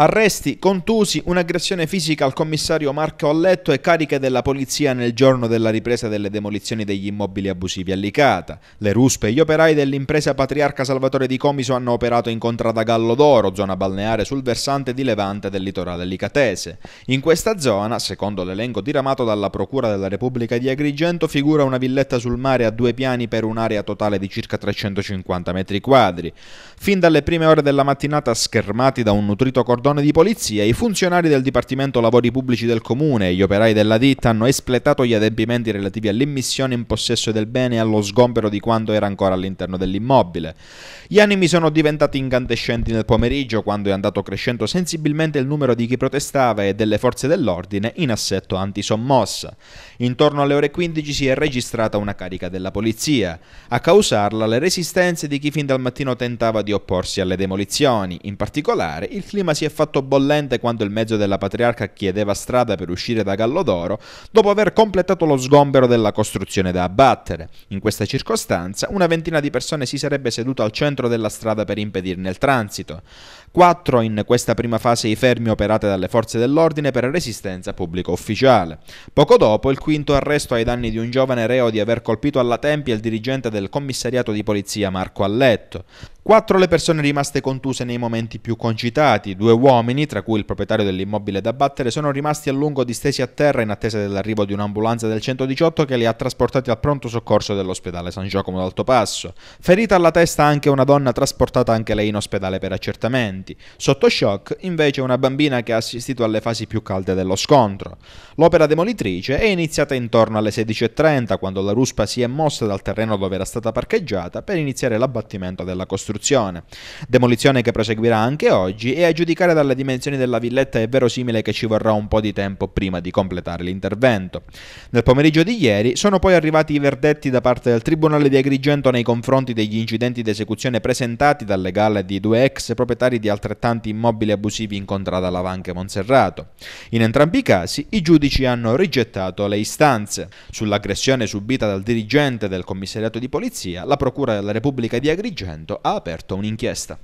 Arresti, contusi, un'aggressione fisica al commissario Marco Alletto e cariche della polizia nel giorno della ripresa delle demolizioni degli immobili abusivi a Licata. Le ruspe e gli operai dell'impresa Patriarca Salvatore di Comiso hanno operato in Contrada Gallo d'Oro, zona balneare sul versante di Levante del litorale licatese. In questa zona, secondo l'elenco diramato dalla Procura della Repubblica di Agrigento, figura una villetta sul mare a due piani per un'area totale di circa 350 metri quadri. Fin dalle prime ore della mattinata, schermati da un nutrito cordone cordone di polizia, i funzionari del Dipartimento Lavori Pubblici del Comune e gli operai della ditta hanno espletato gli adempimenti relativi all'immissione in possesso del bene e allo sgombero di quanto era ancora all'interno dell'immobile. Gli animi sono diventati incandescenti nel pomeriggio quando è andato crescendo sensibilmente il numero di chi protestava e delle forze dell'ordine in assetto antisommossa. Intorno alle ore 15 si è registrata una carica della polizia. A causarla le resistenze di chi fin dal mattino tentava di opporsi alle demolizioni. In particolare il clima si è fatto bollente quando il mezzo della patriarca chiedeva strada per uscire da Gallo d'Oro, dopo aver completato lo sgombero della costruzione da abbattere. In questa circostanza, una ventina di persone si sarebbe seduta al centro della strada per impedirne il transito. Quattro in questa prima fase i fermi operati dalle forze dell'ordine per resistenza pubblico ufficiale. Poco dopo, il quinto arresto ai danni di un giovane reo di aver colpito alla tempia il dirigente del commissariato di polizia Marco Alletto. Quattro le persone rimaste contuse nei momenti più concitati, due uomini, tra cui il proprietario dell'immobile da battere, sono rimasti a lungo distesi a terra in attesa dell'arrivo di un'ambulanza del 118 che li ha trasportati al pronto soccorso dell'ospedale San Giacomo d'Alto Passo. Ferita alla testa anche una donna trasportata anche lei in ospedale per accertamenti. Sotto shock invece una bambina che ha assistito alle fasi più calde dello scontro. L'opera demolitrice è iniziata intorno alle 16.30 quando la ruspa si è mossa dal terreno dove era stata parcheggiata per iniziare l'abbattimento della costruzione costruzione. Demolizione che proseguirà anche oggi e a giudicare dalle dimensioni della villetta è verosimile che ci vorrà un po' di tempo prima di completare l'intervento. Nel pomeriggio di ieri sono poi arrivati i verdetti da parte del Tribunale di Agrigento nei confronti degli incidenti di esecuzione presentati dal legale di due ex proprietari di altrettanti immobili abusivi incontrati alla Vanche Monserrato. In entrambi i casi i giudici hanno rigettato le istanze. Sull'aggressione subita dal dirigente del commissariato di polizia, la Procura della Repubblica di Agrigento ha aperto un'inchiesta.